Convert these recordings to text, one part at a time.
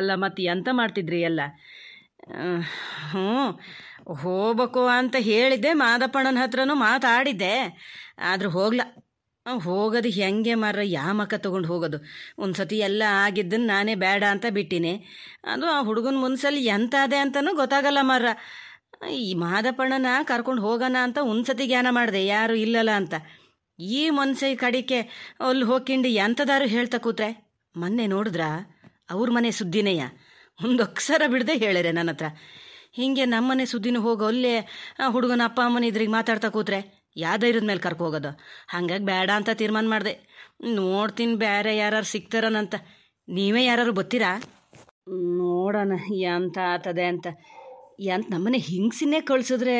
ಅಲ್ಲ ಮತ್ತೆ ಎಂತ ಮಾಡ್ತಿದ್ರಿ ಎಲ್ಲ ಹ್ಞೂ ಹೋಗ್ಬೇಕು ಅಂತ ಹೇಳಿದ್ದೆ ಮಾದಪ್ಪಣ್ಣನ ಹತ್ರನೂ ಮಾತಾಡಿದ್ದೆ ಆದ್ರೆ ಹೋಗ್ಲ ಹೋಗೋದು ಹೆಂಗೆ ಮಾರ ಯಾವ ಮಕ್ಕ ತೊಗೊಂಡು ಹೋಗೋದು ಒಂದು ಸತಿ ಎಲ್ಲ ಆಗಿದ್ದನ್ನು ನಾನೇ ಬೇಡ ಅಂತ ಬಿಟ್ಟಿನಿ ಅದು ಆ ಹುಡುಗನ ಮುನ್ಸಲ್ಲಿ ಎಂತಾದೆ ಅಂತನೂ ಗೊತ್ತಾಗಲ್ಲ ಮಾರ ಈ ಮಾದಪ್ಪಣ್ಣನ ಕರ್ಕೊಂಡು ಹೋಗೋಣ ಅಂತ ಒಂದು ಸತಿ ಜ್ಞಾನ ಮಾಡಿದೆ ಯಾರು ಇಲ್ಲಲ್ಲ ಅಂತ ಈ ಮನ್ಸೈ ಕಡಿಕೆ ಅಲ್ಲಿ ಹೋಗಿಂಡು ಎಂಥದಾರು ಹೇಳ್ತಾ ಕೂತ್ರೆ ಮೊನ್ನೆ ನೋಡಿದ್ರಾ ಅವ್ರ ಮನೆ ಸುದ್ದಿನೇಯ ಒಂದು ಬಿಡದೆ ಹೇಳ್ಯಾರೆ ನನ್ನ ಹತ್ರ ಹೀಗೆ ನಮ್ಮನೆ ಸುದ್ದಿನ ಹೋಗೋ ಅಲ್ಲೇ ಹುಡುಗನ ಅಪ್ಪ ಅಮ್ಮನ ಇದ್ರಿಗೆ ಮಾತಾಡ್ತಾ ಕೂತ್ರೆ ಯಾವ್ದೈರದ ಮೇಲೆ ಕರ್ಕೊ ಹೋಗೋದು ಹಂಗಾಗಿ ಬೇಡ ಅಂತ ತೀರ್ಮಾನ ಮಾಡಿದೆ ನೋಡ್ತೀನಿ ಬೇರೆ ಯಾರು ಸಿಗ್ತಾರನಂತ ನೀವೇ ಯಾರು ಗೊತ್ತೀರಾ ನೋಡೋಣ ಎಂಥ ಆತದೆ ಅಂತ ಎಂತ ನಮ್ಮನೆ ಹಿಂಗ್ಸಿನೇ ಕಳ್ಸಿದ್ರೆ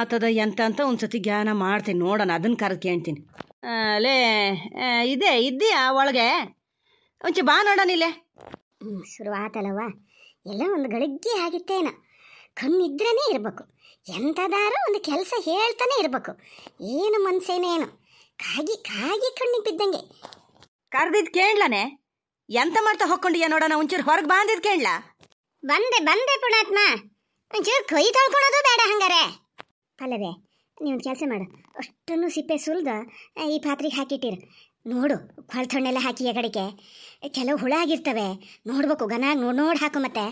ಆತದ ಎಂತ ಅಂತ ಒಂದು ಸತಿ ಜ್ಞಾನ ಮಾಡ್ತೀನಿ ನೋಡೋಣ ಅದನ್ನು ಕರೆದು ಕೇಳ್ತೀನಿ ಅಲೇ ಇದೆ ಇದ್ದೀಯಾ ಒಳಗೆ ಒಂಚೆ ಬಾ ನೋಡೋಣ ಇಲ್ಲೇ ಹ್ಞೂ ಶುರುವಾತಲ್ಲವ ಎಲ್ಲ ಒಂದು ಗಳಿಗೆ ಆಗಿತ್ತೇನ ಕಣ್ಣಿದ್ರೇ ಇರಬೇಕು ಎಂಥದಾರು ಒಂದು ಕೆಲಸ ಹೇಳ್ತಾನೆ ಇರಬೇಕು ಏನು ಮನ್ಸೇನೇನು ಕಾಗಿ ಕಾಗಿ ಕಣ್ಣಿಗೆ ಬಿದ್ದಂಗೆ ಕರೆದಿದ್ದು ಕೇಳಲಾನೆ ಎಂತ ಮಾಡ್ತಾ ಹೊಕ್ಕೊಂಡಿಯ ನೋಡೋಣ ಒಂಚೂರು ಹೊರಗೆ ಬಾಂದಿದ್ ಕೇಳ್ಲ ಬಂದೆ ಬಂದೆ ಪುಣಾತ್ಮ ಒಂಚೂರು ಕೈ ತೊಳ್ಕೊಳೋದು ಬೇಡ ಹಂಗಾರೆ ಪಲ್ಲವೆ ನೀವು ಕೆಲಸ ಮಾಡು ಅಷ್ಟನ್ನು ಸಿಪ್ಪೆ ಸುಲ್ದ ಈ ಪಾತ್ರೆಗೆ ಹಾಕಿಟ್ಟಿರು ನೋಡು ಕ್ವಾಲ್ತ್ ಹಾಕಿ ಕಡೆಗೆ ಕೆಲವು ಹುಳ ಆಗಿರ್ತವೆ ನೋಡ್ಬೇಕು ಗನಾಗಿ ನೋಡಿ ನೋಡಿ ಹಾಕು ಮತ್ತೆ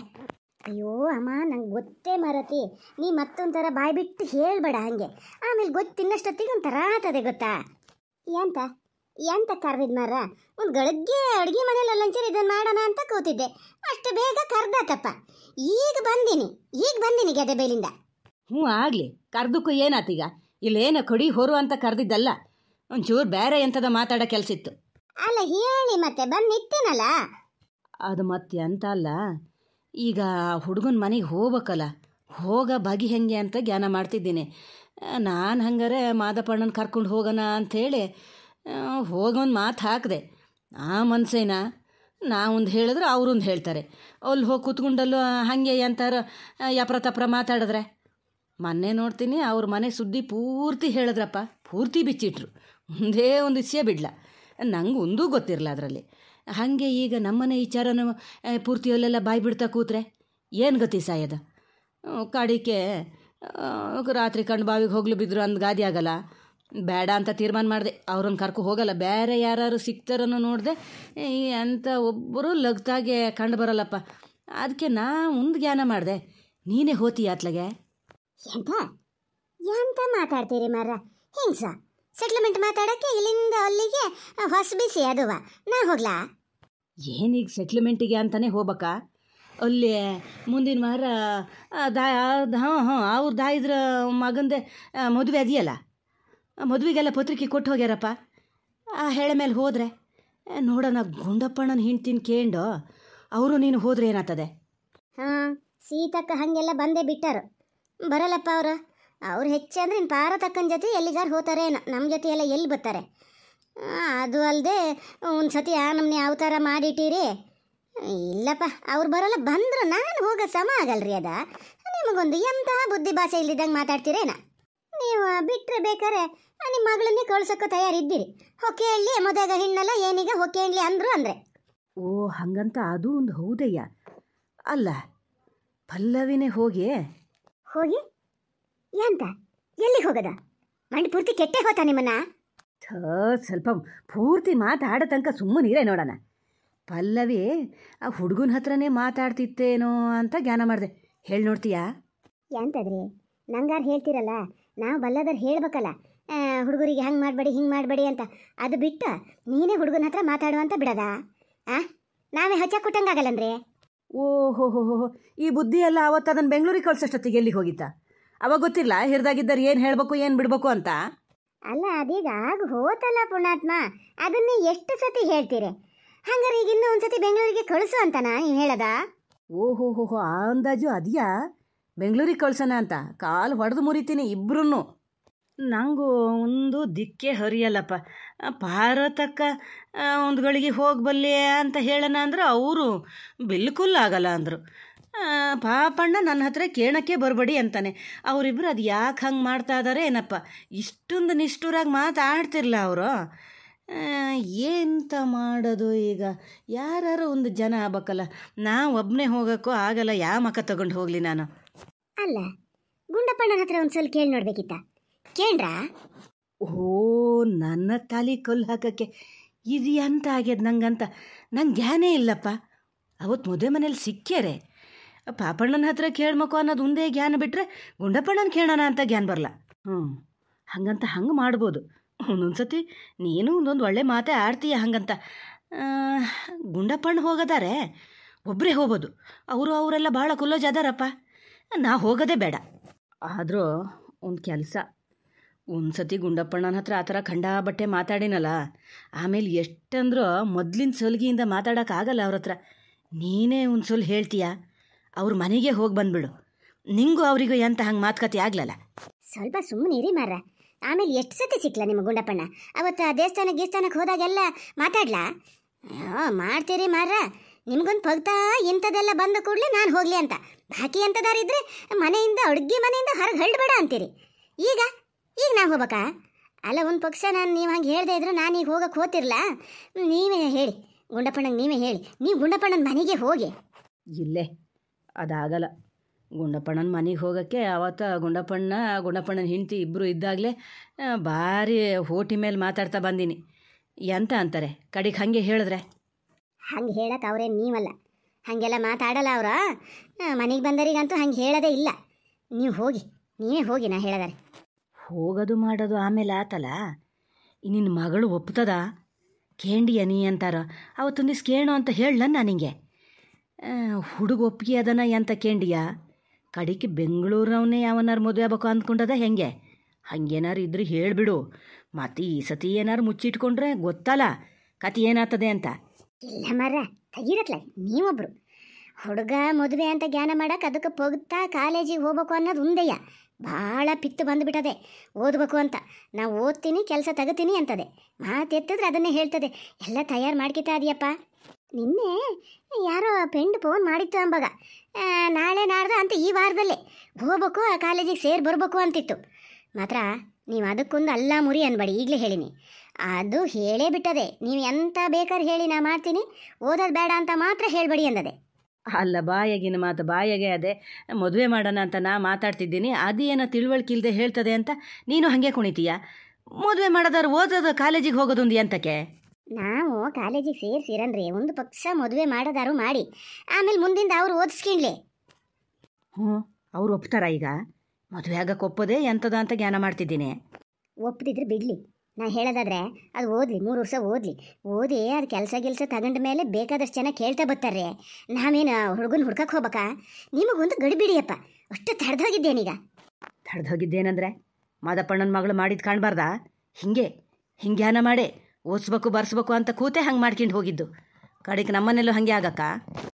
ಅಯ್ಯೋ ಅಮ್ಮ ನಂಗೆ ಗೊತ್ತೇ ಮಾರತಿ ನೀ ಮತ್ತೊಂಥರ ಬಾಯಿ ಬಿಟ್ಟು ಹೇಳಬೇಡ ಹಾಗೆ ಆಮೇಲೆ ಗೊತ್ತು ತಿನ್ನಷ್ಟೊತ್ತಿಗೆ ಒಂಥರ ಆತದೆ ಗೊತ್ತಾ ಎಂತ ಎಂತ ಕರ್ದಿದ್ ಮಾರ ಒಂದು ಗಳಿಗೆ ಅಡುಗೆ ಮನೇಲಿ ಲಂಚರ್ ಇದನ್ನು ಮಾಡೋಣ ಅಂತ ಕೂತಿದ್ದೆ ಅಷ್ಟು ಬೇಗ ಕರ್ದಾತಪ್ಪ ಈಗ ಬಂದೀನಿ ಈಗ ಬಂದೀನಿ ಬೇಲಿಂದ ಹ್ಞೂ ಆಗಲಿ ಕರೆದಕ್ಕೂ ಏನಾತೀಗ ಇಲ್ಲೇನ ಕೊಡಿ ಹೊರು ಅಂತ ಕರ್ದಿದ್ದಲ್ಲ ಒಂಚೂರು ಬೇರೆ ಎಂಥದ ಮಾತಾಡೋ ಇತ್ತು ಅಲ್ಲ ಹೇಳಿ ಮತ್ತೆ ಬಂದು ಅದು ಮತ್ತೆ ಅಂತ ಅಲ್ಲ ಈಗ ಹುಡುಗನ ಮನೆಗೆ ಹೋಗ್ಬೇಕಲ್ಲ ಹೋಗ ಬಗೆ ಹೆಂಗೆ ಅಂತ ಜ್ಞಾನ ಮಾಡ್ತಿದ್ದೀನಿ ನಾನು ಹಂಗಾರೆ ಮಾದಪ್ಪಣ್ಣನ ಕರ್ಕೊಂಡು ಹೋಗೋಣ ಅಂಥೇಳಿ ಹೋಗೊಂದು ಮಾತು ಹಾಕಿದೆ ಆ ಮನಸ್ಸೇನ ನಾವೊಂದು ಹೇಳಿದ್ರೆ ಒಂದು ಹೇಳ್ತಾರೆ ಅಲ್ಲಿ ಹೋಗಿ ಕೂತ್ಕೊಂಡಲ್ಲು ಹಾಗೆ ಅಂತಾರ ಯಪ್ರ ತಪ್ರ ಮಾತಾಡಿದ್ರೆ ಮೊನ್ನೆ ನೋಡ್ತೀನಿ ಅವ್ರ ಮನೆ ಸುದ್ದಿ ಪೂರ್ತಿ ಹೇಳಿದ್ರಪ್ಪ ಪೂರ್ತಿ ಬಿಚ್ಚಿಟ್ರು ಒಂದೇ ಒಂದು ವಿಷಯ ಬಿಡ್ಲ ನಂಗೆ ಒಂದೂ ಗೊತ್ತಿರಲ್ಲ ಅದರಲ್ಲಿ ಹಾಗೆ ಈಗ ನಮ್ಮನೆ ವಿಚಾರನ ಪೂರ್ತಿಯಲ್ಲೆಲ್ಲ ಬಾಯಿ ಬಿಡ್ತಾ ಕೂತ್ರೆ ಏನು ಗತಿ ಸಾಯದ ಕಾಡಿಕೆ ರಾತ್ರಿ ಕಂಡು ಬಾವಿಗೆ ಹೋಗ್ಲು ಬಿದ್ದರು ಅಂದ ಗಾದಿ ಆಗಲ್ಲ ಬೇಡ ಅಂತ ತೀರ್ಮಾನ ಮಾಡಿದೆ ಅವ್ರನ್ನ ಕರ್ಕು ಹೋಗಲ್ಲ ಬೇರೆ ಯಾರು ಸಿಗ್ತಾರನ್ನು ನೋಡಿದೆ ಅಂತ ಒಬ್ಬರು ಲಗ್ತಾಗೆ ಕಂಡು ಬರಲ್ಲಪ್ಪ ಅದಕ್ಕೆ ನಾ ಒಂದು ಜ್ಞಾನ ಮಾಡಿದೆ ನೀನೇ ಹೋತಿ ಆತ್ಲಗೆ ಎಂತ ಎಂತ ಮಾತಾಡ್ತೀರಿ ಮಾರ ಹಿಂಗ್ಸ ಸೆಟ್ಲ್ಮೆಂಟ್ ಮಾತಾಡಕ್ಕೆ ಇಲ್ಲಿಂದ ಅಲ್ಲಿಗೆ ಹೊಸ ಬಿಸಿ ಅದುವ ನಾ ಹೋಗ್ಲಾ ಏನೀಗ ಸೆಟ್ಲ್ಮೆಂಟಿಗೆ ಅಂತಾನೆ ಹೋಗ್ಬೇಕಾ ಅಲ್ಲಿ ಮುಂದಿನ ವಾರ ದಾ ಹಾಂ ಹಾಂ ಅವ್ರ ದಾಯಿದ್ರ ಮಗಂದೆ ಮದುವೆ ಅದೆಯಲ್ಲ ಮದುವೆಗೆಲ್ಲ ಪತ್ರಿಕೆ ಕೊಟ್ಟು ಹೋಗ್ಯಾರಪ್ಪ ಆ ಹೇಳ ಮೇಲೆ ಹೋದರೆ ನೋಡೋಣ ಗುಂಡಪ್ಪಣ್ಣನ ಹಿಂಡ್ತೀನಿ ಕೇಂಡು ಅವರು ನೀನು ಹೋದ್ರೆ ಏನಾಗ್ತದೆ ಹಾಂ ಸೀತಕ್ಕ ಹಾಗೆಲ್ಲ ಬಂದೇ ಬಿಟ್ಟರು ಬರಲ್ಲಪ್ಪ ಅವರು ಅವ್ರು ಅಂದರೆ ನಿನ್ನ ಪಾರ ತಕ್ಕನ ಜೊತೆ ಎಲ್ಲಿಗಾರು ಹೋಗ್ತಾರೆ ನಮ್ಮ ಜೊತೆ ಎಲ್ಲ ಎಲ್ಲಿ ಬರ್ತಾರೆ ಅದು ಅಲ್ಲದೆ ಒಂದು ಸತಿ ಆ ನಮ್ಮನೆ ಯಾವ ಥರ ಮಾಡಿಟ್ಟಿರಿ ಇಲ್ಲಪ್ಪ ಅವ್ರು ಬರೋಲ್ಲ ಬಂದರು ನಾನು ಹೋಗೋ ಸಮ ಆಗಲ್ರಿ ಅದ ನಿಮಗೊಂದು ಎಂತಹ ಬುದ್ಧಿ ಭಾಷೆ ಇಲ್ಲಿದ್ದಂಗೆ ಮಾತಾಡ್ತೀರೇನ ನೀವು ಬಿಟ್ಟರೆ ಬೇಕಾರೆ ನಿಮ್ಮ ಮಗಳನ್ನೇ ಕಳ್ಸೋಕ್ಕೂ ತಯಾರಿದ್ದೀರಿ ಹೊಕ್ಕೆ ಹೇಳಿ ಮದುವೆಗ ಹೆಣ್ಣಲ್ಲ ಏನೀಗ ಹೊಕ್ಕೆ ಹೇಳಿ ಅಂದರು ಅಂದರೆ ಓ ಹಂಗಂತ ಅದು ಒಂದು ಹೌದಯ್ಯ ಅಲ್ಲ ಪಲ್ಲವಿನೇ ಹೋಗಿ ಹೋಗಿ ಎಂತ ಎಲ್ಲಿಗೆ ಹೋಗದ ಮಂಡಿ ಪೂರ್ತಿ ಕೆಟ್ಟೆ ಹೋತಾ ನಿಮ್ಮನ್ನ ಸ್ವಲ್ಪ ಪೂರ್ತಿ ಮಾತಾಡೋ ತನಕ ನೀರೇ ನೋಡೋಣ ಪಲ್ಲವಿ ಆ ಹುಡುಗನ ಹತ್ರನೇ ಮಾತಾಡ್ತಿತ್ತೇನೋ ಅಂತ ಜ್ಞಾನ ಮಾಡಿದೆ ಹೇಳಿ ನೋಡ್ತೀಯಾ ಎಂತದ್ರಿ ನಂಗಾರು ಹೇಳ್ತಿರಲ್ಲ ನಾವು ಬಲ್ಲದಾರು ಹೇಳ್ಬೇಕಲ್ಲ ಹುಡುಗರಿಗೆ ಹಂಗೆ ಮಾಡಬೇಡಿ ಹಿಂಗೆ ಮಾಡಬೇಡಿ ಅಂತ ಅದು ಬಿಟ್ಟು ನೀನೇ ಹುಡುಗನ ಹತ್ರ ಮಾತಾಡುವಂತ ಬಿಡದ ಆ ನಾವೇ ಹಚ್ಚ ಕೊಟ್ಟಂಗಾಗಲ್ಲಂದ್ರೆ ಓಹೋ ಹೋ ಹೋ ಹೋ ಈ ಬುದ್ಧಿ ಎಲ್ಲ ಅವತ್ತು ಅದನ್ನು ಬೆಂಗಳೂರಿಗೆ ಕಳ್ಸೋಷ್ಟೊತ್ತಿಗೆ ಎಲ್ಲಿಗೆ ಹೋಗಿತ್ತಾ ಅವಾಗ ಗೊತ್ತಿಲ್ಲ ಹಿರಿದಾಗಿದ್ದರೆ ಏನು ಹೇಳಬೇಕು ಏನು ಬಿಡಬೇಕು ಅಂತ ಅಲ್ಲ ಅದೀಗ ಆಗ ಹೋತಲ್ಲ ಪುಣಾತ್ಮ ಅದನ್ನೇ ಎಷ್ಟು ಸತಿ ಹೇಳ್ತೀರಿ ಹಂಗಾರೆ ಈಗ ಇನ್ನೂ ಒಂದ್ಸತಿ ಬೆಂಗಳೂರಿಗೆ ಕಳಿಸು ಅಂತನಾ ಹೇಳದ ಓಹೋ ಹೋ ಆ ಅಂದಾಜು ಅದೆಯಾ ಬೆಂಗಳೂರಿಗೆ ಕಳ್ಸೋಣ ಅಂತ ಕಾಲು ಹೊಡೆದು ಮುರಿತೀನಿ ಇಬ್ರು ನಂಗೂ ಒಂದು ದಿಕ್ಕೇ ಹರಿಯಲ್ಲಪ್ಪ ಭಾರತಕ್ಕ ಗಳಿಗೆ ಹೋಗಬಲ್ಲೆ ಅಂತ ಹೇಳೋಣ ಅಂದ್ರೆ ಅವರು ಬಿಲ್ಕುಲ್ ಆಗಲ್ಲ ಅಂದರು ಪಾಪಣ್ಣ ನನ್ನ ಹತ್ರ ಕೇಳೋಕ್ಕೆ ಬರಬೇಡಿ ಅಂತಾನೆ ಅವರಿಬ್ಬರು ಅದು ಯಾಕೆ ಹಂಗೆ ಮಾಡ್ತಾ ಇದ್ದಾರೆ ಏನಪ್ಪ ಇಷ್ಟೊಂದು ನಿಷ್ಠುರಾಗಿ ಮಾತಾಡ್ತಿರಲ್ಲ ಅವರು ಎಂತ ಮಾಡೋದು ಈಗ ಯಾರು ಒಂದು ಜನ ಆಗ್ಬೇಕಲ್ಲ ನಾ ಒಬ್ಬನೇ ಹೋಗೋಕ್ಕೂ ಆಗಲ್ಲ ಯಾವ ಮಕ ತಗೊಂಡು ಹೋಗಲಿ ನಾನು ಅಲ್ಲ ಗುಂಡಪ್ಪಣ್ಣ ಹತ್ರ ಒಂದು ಸಲ ಕೇಳಿ ನೋಡ್ಬೇಕಿತ್ತ ಕೇಳ್ರಾ ಓ ನನ್ನ ತಾಲಿ ಕಲ್ಲು ಹಾಕೋಕ್ಕೆ ಇದು ಎಂತ ಆಗ್ಯದ ನಂಗಂತ ನಂಗೆ ಧ್ಯಾನೇ ಇಲ್ಲಪ್ಪ ಅವತ್ತು ಮದುವೆ ಮನೇಲಿ ಸಿಕ್ಕ್ಯಾರೆ ಪಾಪಣ್ಣನ ಹತ್ರ ಕೇಳ್ಮಕೋ ಅನ್ನೋದು ಒಂದೇ ಜ್ಞಾನ ಬಿಟ್ಟರೆ ಗುಂಡಪ್ಪಣ್ಣನ ಕೇಳೋಣ ಅಂತ ಜ್ಞಾನ ಬರಲ್ಲ ಹ್ಞೂ ಹಾಗಂತ ಹಂಗೆ ಮಾಡ್ಬೋದು ಒಂದೊಂದು ನೀನು ಒಂದೊಂದು ಒಳ್ಳೆ ಮಾತೇ ಆಡ್ತೀಯ ಹಂಗಂತ ಗುಂಡಪ್ಪಣ್ಣ ಹೋಗದಾರೆ ಒಬ್ಬರೇ ಹೋಗೋದು ಅವರು ಅವರೆಲ್ಲ ಭಾಳ ಕುಲ್ಲೋ ಅದಾರಪ್ಪ ನಾ ಹೋಗೋದೇ ಬೇಡ ಆದರೂ ಒಂದು ಕೆಲಸ ಒಂದು ಸತಿ ಗುಂಡಪ್ಪಣ್ಣನ ಹತ್ರ ಆ ಥರ ಖಂಡ ಬಟ್ಟೆ ಮಾತಾಡಿನಲ್ಲ ಆಮೇಲೆ ಎಷ್ಟಂದ್ರೂ ಮೊದಲಿನ ಸೊಲ್ಗಿಯಿಂದ ಮಾತಾಡೋಕ್ಕಾಗಲ್ಲ ಅವ್ರ ಹತ್ರ ನೀನೇ ಒಂದು ಸೊಲ್ ಹೇಳ್ತೀಯಾ ಅವ್ರ ಮನೆಗೆ ಹೋಗಿ ಬಂದ್ಬಿಡು ನಿಂಗೂ ಅವರಿಗೂ ಎಂತ ಹಂಗೆ ಮಾತುಕತೆ ಆಗ್ಲಲ್ಲ ಸ್ವಲ್ಪ ಸುಮ್ಮನೆ ಇರಿ ಮಾರ ಆಮೇಲೆ ಎಷ್ಟು ಸತಿ ಸಿಕ್ಲ ನಿಮ್ಮ ಗುಂಡಪ್ಪಣ್ಣ ಅವತ್ತು ದೇವಸ್ಥಾನ ದೇವಸ್ಥಾನಕ್ಕೆ ಹೋದಾಗೆಲ್ಲ ಮಾತಾಡ್ಲಾ ಮಾಡ್ತೀರಿ ಮಾರ ನಿಮ್ಗೊಂದು ಪಗ್ತಾ ಇಂಥದ್ದೆಲ್ಲ ಬಂದ ಕೂಡಲೇ ನಾನು ಹೋಗಲಿ ಅಂತ ಬಾಕಿ ಎಂಥದಾರಿದ್ರೆ ಮನೆಯಿಂದ ಅಡುಗೆ ಮನೆಯಿಂದ ಹೊರಗೆ ಹಳ್ಳಬೇಡ ಅಂತೀರಿ ಈಗ ಈಗ ನಾನು ಹೋಗ್ಬೇಕಾ ಅಲ್ಲ ಒಂದು ಪಕ್ಷ ನಾನು ನೀವು ಹಂಗೆ ಹೇಳ್ದೆ ಇದ್ರೆ ನಾನು ಈಗ ಹೋಗಕ್ಕೆ ಹೋತಿರ್ಲ ನೀವೇ ಹೇಳಿ ಗುಂಡಪ್ಪಣ್ಣಂಗೆ ನೀವೇ ಹೇಳಿ ನೀವು ಗುಂಡಪ್ಪಣ್ಣನ ಮನೆಗೆ ಹೋಗಿ ಇಲ್ಲೇ ಅದಾಗಲ್ಲ ಗುಂಡಪ್ಪಣ್ಣನ ಮನೆಗೆ ಹೋಗೋಕ್ಕೆ ಆವತ್ತು ಗುಂಡಪ್ಪಣ್ಣ ಗುಂಡಪ್ಪಣ್ಣನ ಹೆಂಡತಿ ಇಬ್ಬರು ಇದ್ದಾಗಲೇ ಭಾರಿ ಹೋಟಿ ಮೇಲೆ ಮಾತಾಡ್ತಾ ಬಂದೀನಿ ಎಂತ ಅಂತಾರೆ ಕಡೆಗೆ ಹಾಗೆ ಹೇಳಿದ್ರೆ ಹಂಗೆ ಹೇಳಕ್ಕೆ ಅವ್ರೇನು ನೀವಲ್ಲ ಹಾಗೆಲ್ಲ ಮಾತಾಡಲ್ಲ ಅವರ ಮನೆಗೆ ಬಂದರಿಗಂತೂ ಹಂಗೆ ಹೇಳೋದೇ ಇಲ್ಲ ನೀವು ಹೋಗಿ ನೀವೇ ಹೋಗಿ ನಾ ಹೇಳಿದಾರೆ ಹೋಗೋದು ಮಾಡೋದು ಆಮೇಲೆ ಆತಲ್ಲ ನಿನ್ನ ಮಗಳು ಒಪ್ತದ ಕೇಂಡಿಯ ನೀ ಅಂತಾರ ಅವತ್ತು ದಿವ್ಸ ಕೇಳು ಅಂತ ಹೇಳಲ್ಲ ನಿನಗೆ ಹುಡುಗ ಒಪ್ಪಿಗೆ ಅದನ ಎಂತ ಕೇಂಡಿಯ ಕಡಿಕೆ ಬೆಂಗಳೂರವನೇ ಯಾವನಾರು ಮದುವೆ ಆಗ್ಬೇಕು ಅಂದ್ಕೊಂಡದ ಹೆಂಗೆ ಹಂಗೇನಾರು ಇದ್ರೆ ಹೇಳಿಬಿಡು ಮತ್ತೆ ಈ ಸತಿ ಏನಾರು ಮುಚ್ಚಿಟ್ಕೊಂಡ್ರೆ ಗೊತ್ತಲ್ಲ ಕತಿ ಏನಾಗ್ತದೆ ಅಂತ ಇಲ್ಲ ಮರ ತೆಗಿರತ್ಲ ನೀವೊಬ್ರು ಹುಡುಗ ಮದುವೆ ಅಂತ ಜ್ಞಾನ ಮಾಡಕ್ಕೆ ಅದಕ್ಕೆ ಪೋಗ್ತಾ ಕಾಲೇಜಿಗೆ ಹೋಗ್ಬೇಕು ಅನ್ನೋದು ಉಂದೆಯ ಭಾಳ ಪಿತ್ತು ಬಂದುಬಿಟ್ಟದೆ ಓದಬೇಕು ಅಂತ ನಾವು ಓದ್ತೀನಿ ಕೆಲಸ ತಗೋತೀನಿ ಅಂತದೆ ಮಾತೆತ್ತಿದ್ರೆ ಅದನ್ನೇ ಹೇಳ್ತದೆ ಎಲ್ಲ ತಯಾರು ಮಾಡ್ಕಿತಾ ಇದೆಯಪ್ಪ ನಿನ್ನೆ ಯಾರೋ ಪೆಂಡ್ ಫೋನ್ ಮಾಡಿತ್ತು ಅಂಬಾಗ ನಾಳೆ ನಾಡ್ದು ಅಂತ ಈ ವಾರದಲ್ಲೇ ಹೋಗ್ಬೇಕು ಆ ಕಾಲೇಜಿಗೆ ಸೇರಿ ಬರಬೇಕು ಅಂತಿತ್ತು ಮಾತ್ರ ನೀವು ಅದಕ್ಕೊಂದು ಅಲ್ಲ ಮುರಿ ಅನ್ಬೇಡಿ ಈಗಲೇ ಹೇಳಿನಿ ಅದು ಹೇಳೇ ಬಿಟ್ಟದೆ ನೀವು ಎಂಥ ಬೇಕಾದ್ರೆ ಹೇಳಿ ನಾ ಮಾಡ್ತೀನಿ ಓದೋದು ಬೇಡ ಅಂತ ಮಾತ್ರ ಹೇಳಬೇಡಿ ಅಂದದೆ ಅಲ್ಲ ಬಾಯಾಗಿನ ಮಾತು ಬಾಯಾಗೆ ಅದೇ ಮದುವೆ ಮಾಡೋಣ ಅಂತ ನಾ ಮಾತಾಡ್ತಿದ್ದೀನಿ ಅದೇನೋ ತಿಳುವಳಿಕೆ ಇಲ್ಲದೆ ಹೇಳ್ತದೆ ಅಂತ ನೀನು ಹಾಗೆ ಕುಣಿತೀಯಾ ಮದುವೆ ಮಾಡೋದಾರು ಓದೋದು ಕಾಲೇಜಿಗೆ ಹೋಗೋದೊಂದು ಎಂತಕ್ಕೆ ನಾವು ಕಾಲೇಜಿಗೆ ಸೇರಿಸಿರನ್ರಿ ಒಂದು ಪಕ್ಷ ಮದುವೆ ಮಾಡೋದಾರು ಮಾಡಿ ಆಮೇಲೆ ಮುಂದಿಂದ ಅವ್ರು ಓದಿಸ್ಕೊಂಡ್ಲಿ ಹ್ಞೂ ಅವ್ರು ಒಪ್ತಾರ ಈಗ ಮದುವೆ ಆಗಕ್ಕೆ ಒಪ್ಪದೆ ಎಂಥದ ಅಂತ ಜ್ಞಾನ ಮಾಡ್ತಿದ್ದೀನಿ ಒಪ್ಪದಿದ್ರೆ ಬಿಡಲಿ ನಾ ಹೇಳೋದಾದ್ರೆ ಅದು ಓದಲಿ ಮೂರು ವರ್ಷ ಓದಲಿ ಓದಿ ಅದು ಕೆಲಸ ಗಿಲ್ಸ ತಗೊಂಡ ಮೇಲೆ ಬೇಕಾದಷ್ಟು ಜನ ಕೇಳ್ತಾ ಬರ್ತಾರೆ ನಾವೇನು ಹುಡುಗನ ಹುಡ್ಕಕ್ಕೆ ಹೋಗ್ಬೇಕಾ ನಿಮಗೊಂದು ಗಡಿಬಿಡಿಯಪ್ಪ ಅಷ್ಟು ತಡ್ದೋಗಿದ್ದೇನೀಗ ತಡ್ದೋಗಿದ್ದೇನಂದ್ರೆ ಮಾದಪ್ಪಣ್ಣನ ಮಗಳು ಮಾಡಿದ್ದು ಕಾಣಬಾರ್ದಾ ಹಿಂಗೆ ಹಿಂಗೆ ಮಾಡಿ ಓದಿಸ್ಬೇಕು ಬರ್ಸ್ಬೇಕು ಅಂತ ಕೂತೆ ಹಂಗೆ ಮಾಡ್ಕೊಂಡು ಹೋಗಿದ್ದು ಕಡೆಗೆ ನಮ್ಮನೆಲ್ಲೂ ಹಾಗೆ ಆಗಕ್ಕ